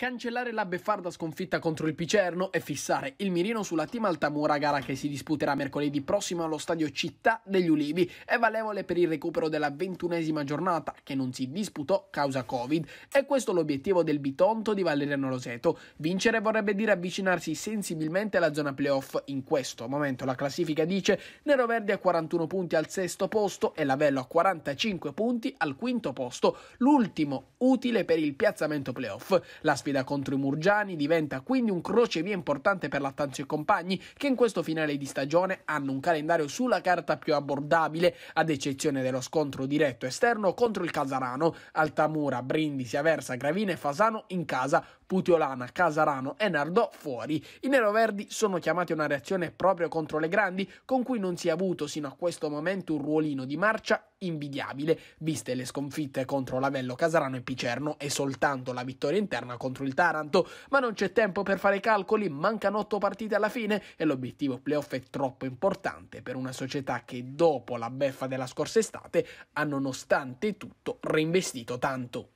Cancellare la beffarda sconfitta contro il Picerno e fissare il mirino sulla team Altamura, gara che si disputerà mercoledì prossimo allo stadio Città degli Ulivi, è valevole per il recupero della ventunesima giornata, che non si disputò causa Covid. E questo l'obiettivo del Bitonto di Valeriano Roseto. Vincere vorrebbe dire avvicinarsi sensibilmente alla zona playoff. In questo momento la classifica dice Neroverdi a 41 punti al sesto posto e Lavello a 45 punti al quinto posto, l'ultimo utile per il piazzamento playoff. La sfida sfida contro i Murgiani, diventa quindi un crocevia importante per Lattanzio e compagni che in questo finale di stagione hanno un calendario sulla carta più abbordabile, ad eccezione dello scontro diretto esterno contro il Casarano, Altamura, Brindisi, Aversa, Gravina e Fasano in casa, Putiolana, Casarano e Nardò fuori. I neroverdi sono chiamati a una reazione proprio contro le grandi, con cui non si è avuto sino a questo momento un ruolino di marcia invidiabile, viste le sconfitte contro Lavello, Casarano e Picerno e soltanto la vittoria interna contro il Taranto. Ma non c'è tempo per fare calcoli, mancano otto partite alla fine e l'obiettivo playoff è troppo importante per una società che dopo la beffa della scorsa estate ha nonostante tutto reinvestito tanto.